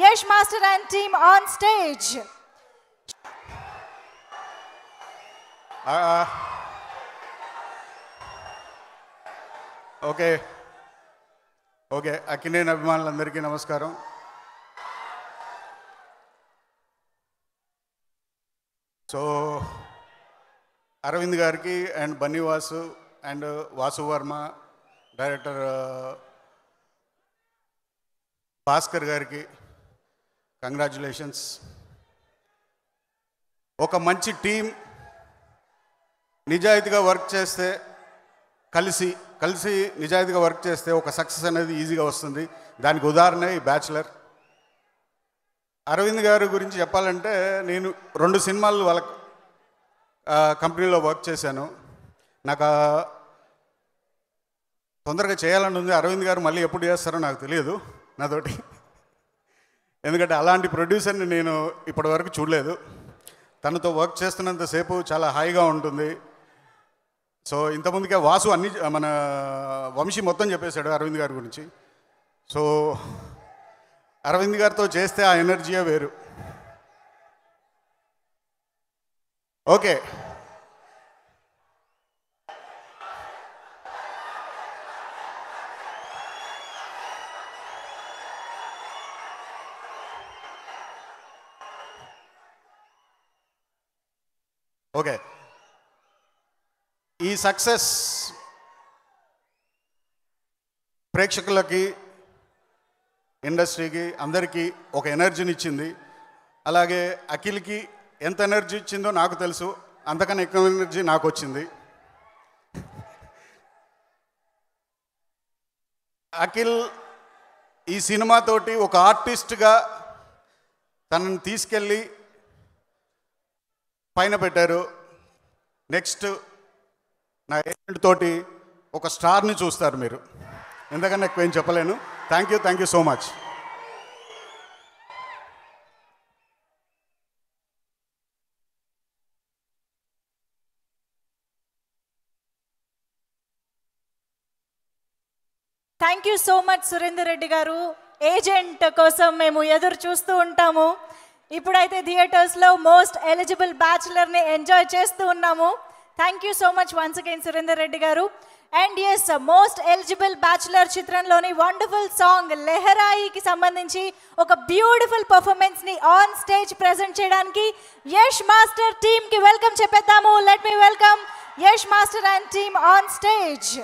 Yesh Master and team on stage. Uh, okay okay Akkineni అభిమానులందరికీ నమస్కారం so Aravind గారికి and Bunny Vasu and Vasu Varma director Bhaskar గారికి congratulations ఒక మంచి టీం నిజాయితీగా వర్క్ చేస్తే కలిసి కలిసి నిజాయితీగా వర్క్ చేస్తే ఒక సక్సెస్ అనేది ఈజీగా వస్తుంది దానికి ఉదాహరణ ఈ బ్యాచులర్ అరవింద్ గారి గురించి చెప్పాలంటే నేను రెండు సినిమాలు వాళ్ళ కంపెనీలో వర్క్ చేశాను నాకు తొందరగా చేయాలని ఉంది అరవింద్ గారు మళ్ళీ ఎప్పుడు చేస్తారో నాకు తెలియదు నాతోటి ఎందుకంటే అలాంటి ప్రొడ్యూసర్ని నేను ఇప్పటివరకు చూడలేదు తనతో వర్క్ చేస్తున్నంతసేపు చాలా హాయిగా ఉంటుంది సో ఇంతకుముందుకే వాసు అన్ని మన వంశీ మొత్తం చెప్పేశాడు అరవింద్ గారి గురించి సో అరవింద్ గారితో చేస్తే ఆ ఎనర్జీయే వేరు ఓకే ఓకే ఈ సక్సెస్ ప్రేక్షకులకి ఇండస్ట్రీకి అందరికీ ఒక ఎనర్జీని ఇచ్చింది అలాగే అఖిల్కి ఎంత ఎనర్జీ ఇచ్చిందో నాకు తెలుసు అంతకన్నా ఎక్కువ ఎనర్జీ నాకు వచ్చింది అఖిల్ ఈ సినిమాతోటి ఒక ఆర్టిస్ట్గా తనని తీసుకెళ్ళి పైన పెట్టారు నెక్స్ట్ నా ఏజెంట్ తోటి ఒక స్టార్ని చూస్తారు మీరు ఎందుకన్నా ఎక్కువ ఏం చెప్పలేను thank you thank you so much thank you so much Surender Reddy గారు ఏజెంట్ కోసం మేము ఎదురు చూస్తూ ఉంటాము ఇప్పుడైతే థియేటర్స్లో మోస్ట్ ఎలిజిబుల్ ని ఎంజాయ్ చేస్తూ ఉన్నాము thank you so much once again Surender Reddy గారు and yes most eligible bachelor చిత్రంలోని వండర్ఫుల్ సాంగ్ లెహరాయికి సంబంధించి ఒక బ్యూటిఫుల్ పర్ఫార్మెన్స్ ని ఆన్ స్టేజ్ ప్రెజెంట్ చేయడానికి యష్ మాస్టర్ టీమ్ కి వెల్కమ్ చెప్పేద్దాము let me welcome Yash master and team on stage